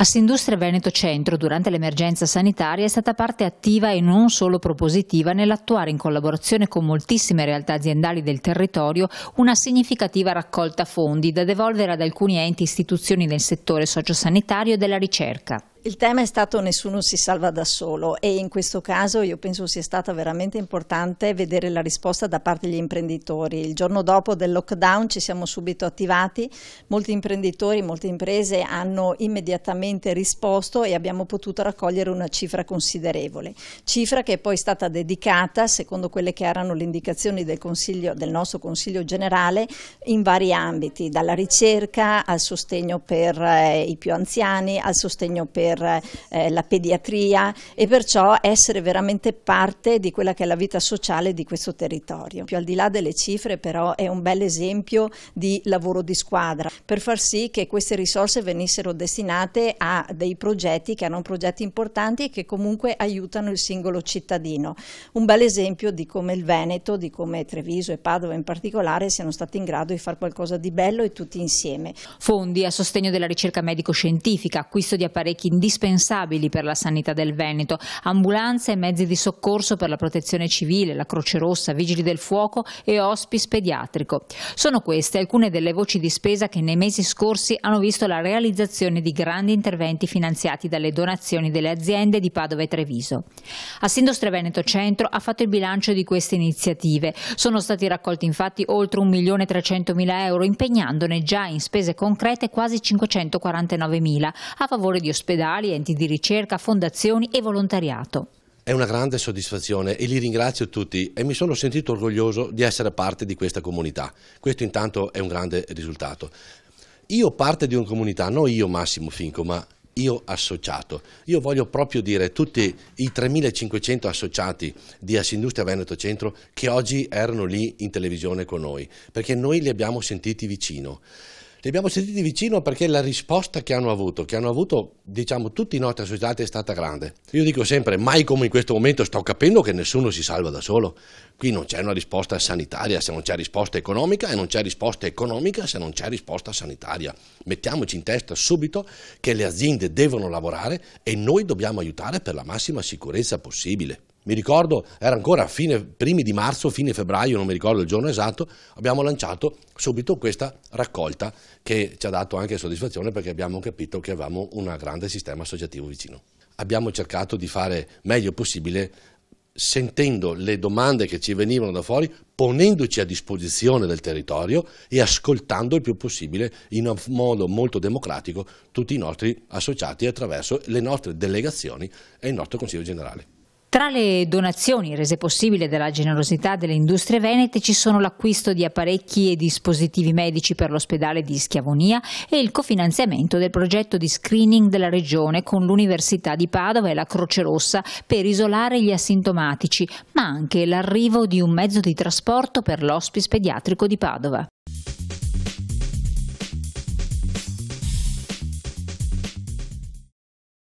Assindustria Veneto Centro durante l'emergenza sanitaria è stata parte attiva e non solo propositiva nell'attuare in collaborazione con moltissime realtà aziendali del territorio una significativa raccolta fondi da devolvere ad alcuni enti e istituzioni del settore sociosanitario e della ricerca. Il tema è stato nessuno si salva da solo e in questo caso io penso sia stata veramente importante vedere la risposta da parte degli imprenditori. Il giorno dopo del lockdown ci siamo subito attivati, molti imprenditori, molte imprese hanno immediatamente risposto e abbiamo potuto raccogliere una cifra considerevole, cifra che è poi stata dedicata, secondo quelle che erano le indicazioni del, consiglio, del nostro Consiglio generale, in vari ambiti, dalla ricerca al sostegno per eh, i più anziani, al sostegno per per eh, la pediatria e perciò essere veramente parte di quella che è la vita sociale di questo territorio. Più al di là delle cifre però è un bel esempio di lavoro di squadra per far sì che queste risorse venissero destinate a dei progetti che erano progetti importanti e che comunque aiutano il singolo cittadino. Un bel esempio di come il Veneto, di come Treviso e Padova in particolare siano stati in grado di fare qualcosa di bello e tutti insieme. Fondi a sostegno della ricerca medico-scientifica, acquisto di apparecchi indispensabili per la sanità del Veneto, ambulanze e mezzi di soccorso per la protezione civile, la Croce Rossa, Vigili del Fuoco e hospice pediatrico. Sono queste alcune delle voci di spesa che nei mesi scorsi hanno visto la realizzazione di grandi interventi finanziati dalle donazioni delle aziende di Padova e Treviso. Assindustria Veneto Centro ha fatto il bilancio di queste iniziative. Sono stati raccolti infatti oltre 1.300.000 euro, impegnandone già in spese concrete quasi 549.000 a favore di ospedali ospedali, enti di ricerca, fondazioni e volontariato. È una grande soddisfazione e li ringrazio tutti e mi sono sentito orgoglioso di essere parte di questa comunità. Questo intanto è un grande risultato. Io parte di una comunità, non io Massimo Finco, ma io associato. Io voglio proprio dire tutti i 3.500 associati di Assindustria Veneto Centro che oggi erano lì in televisione con noi, perché noi li abbiamo sentiti vicino. Li abbiamo sentiti vicino perché la risposta che hanno avuto, che hanno avuto diciamo, tutti i nostri associati è stata grande. Io dico sempre, mai come in questo momento sto capendo che nessuno si salva da solo. Qui non c'è una risposta sanitaria se non c'è risposta economica e non c'è risposta economica se non c'è risposta sanitaria. Mettiamoci in testa subito che le aziende devono lavorare e noi dobbiamo aiutare per la massima sicurezza possibile mi ricordo, era ancora fine, primi di marzo, fine febbraio, non mi ricordo il giorno esatto, abbiamo lanciato subito questa raccolta che ci ha dato anche soddisfazione perché abbiamo capito che avevamo un grande sistema associativo vicino. Abbiamo cercato di fare meglio possibile sentendo le domande che ci venivano da fuori, ponendoci a disposizione del territorio e ascoltando il più possibile in modo molto democratico tutti i nostri associati attraverso le nostre delegazioni e il nostro Consiglio Generale. Tra le donazioni rese possibili dalla generosità delle industrie venete ci sono l'acquisto di apparecchi e dispositivi medici per l'ospedale di Schiavonia e il cofinanziamento del progetto di screening della regione con l'Università di Padova e la Croce Rossa per isolare gli asintomatici, ma anche l'arrivo di un mezzo di trasporto per l'ospice pediatrico di Padova.